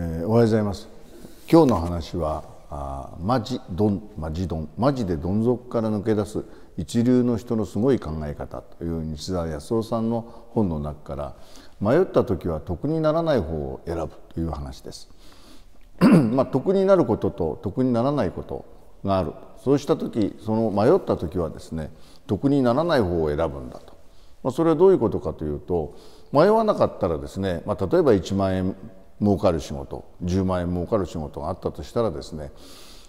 えー、おはようございます今日の話はあマジドンマジドンマジでどん底から抜け出す一流の人のすごい考え方という西澤康夫さんの本の中から迷った時は得にならない方を選ぶという話です まあ、得になることと得にならないことがあるそうした時その迷った時はですね得にならない方を選ぶんだと、まあ、それはどういうことかというと迷わなかったらですね、まあ、例えば1万円儲かる仕事10万円儲かる仕事があったとしたらですね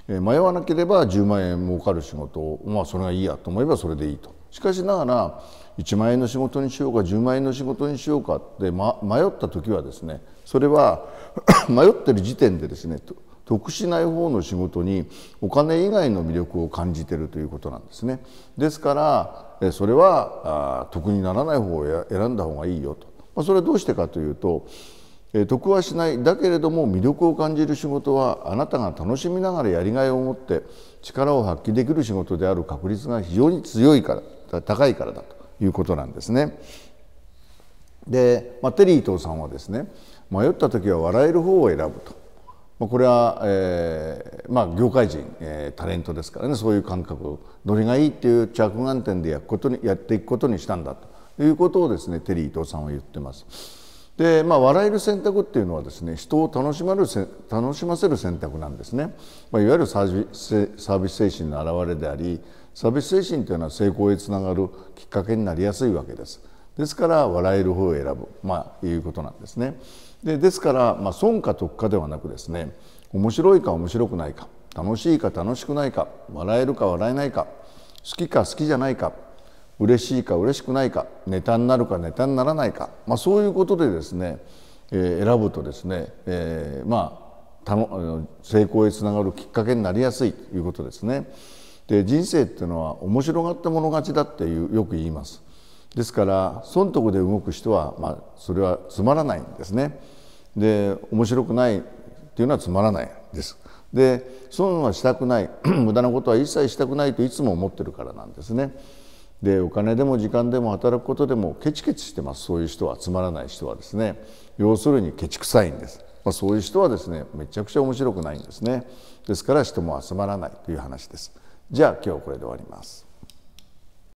迷わなければ10万円儲かる仕事をまあそれがいいやと思えばそれでいいとしかしながら1万円の仕事にしようか10万円の仕事にしようかって、ま、迷った時はですねそれは 迷ってる時点でですね得しない方の仕事にお金以外の魅力を感じてるということなんですね。ですからそれは得にならない方を選んだ方がいいよと。まあ、それはどうしてかというと得はしないだけれども魅力を感じる仕事はあなたが楽しみながらやりがいを持って力を発揮できる仕事である確率が非常に強いから高いからだということなんですね。で、まあ、テリー伊藤さんはですね迷った時は笑える方を選ぶと、まあ、これは、えーまあ、業界人、えー、タレントですからねそういう感覚どれがいいっていう着眼点でやことにやっていくことにしたんだということをですねテリー伊藤さんは言ってます。で、まあ、笑える選択っていうのはですね人を楽しまる楽しませる選択なんですね、まあ、いわゆるサービス精神の表れでありサービス精神というのは成功へつながるきっかけになりやすいわけですですから笑える方を選ぶ、まあ、いうことなんですねでですから、まあ、損か得かではなくですね面白いか面白くないか楽しいか楽しくないか笑えるか笑えないか好きか好きじゃないか嬉しいか嬉しくないかネタになるかネタにならないか、まあ、そういうことでですね、えー、選ぶとですね、えー、まあたの成功へつながるきっかけになりやすいということですね。で人生っていうのは面白がったもの勝ちだっていうよく言います。ですから損得で動く人は、まあ、それはつまらないんですね。で面白くないっていうのはつまらないです。で損はしたくない 無駄なことは一切したくないといつも思ってるからなんですね。でお金でも時間でも働くことでもケチケチしてますそういう人はつまらない人はですね要するにケチくさいんです、まあ、そういう人はですねめちゃくちゃ面白くないんですねですから人も集まらないという話ですじゃあ今日はこれで終わります